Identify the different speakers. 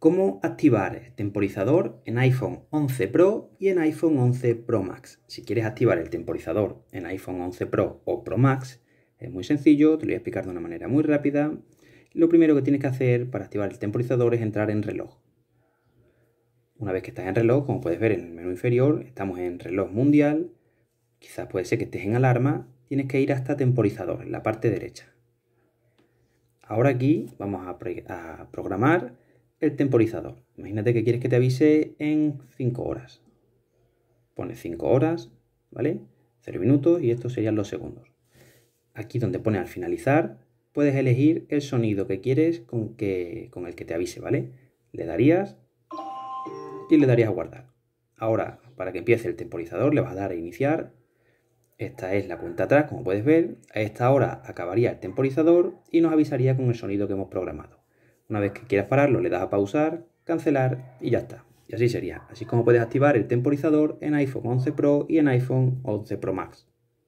Speaker 1: cómo activar temporizador en iPhone 11 Pro y en iPhone 11 Pro Max. Si quieres activar el temporizador en iPhone 11 Pro o Pro Max, es muy sencillo, te lo voy a explicar de una manera muy rápida. Lo primero que tienes que hacer para activar el temporizador es entrar en reloj. Una vez que estás en reloj, como puedes ver en el menú inferior, estamos en reloj mundial. Quizás puede ser que estés en alarma. Tienes que ir hasta temporizador, en la parte derecha. Ahora aquí vamos a, a programar el temporizador. Imagínate que quieres que te avise en 5 horas. Pone 5 horas, ¿vale? 0 minutos y estos serían los segundos. Aquí donde pone al finalizar, puedes elegir el sonido que quieres con, que, con el que te avise, ¿vale? Le darías y le darías a guardar. Ahora, para que empiece el temporizador, le vas a dar a iniciar. Esta es la cuenta atrás, como puedes ver. A esta hora acabaría el temporizador y nos avisaría con el sonido que hemos programado. Una vez que quieras pararlo, le das a pausar, cancelar y ya está. Y así sería. Así como puedes activar el temporizador en iPhone 11 Pro y en iPhone 11 Pro Max.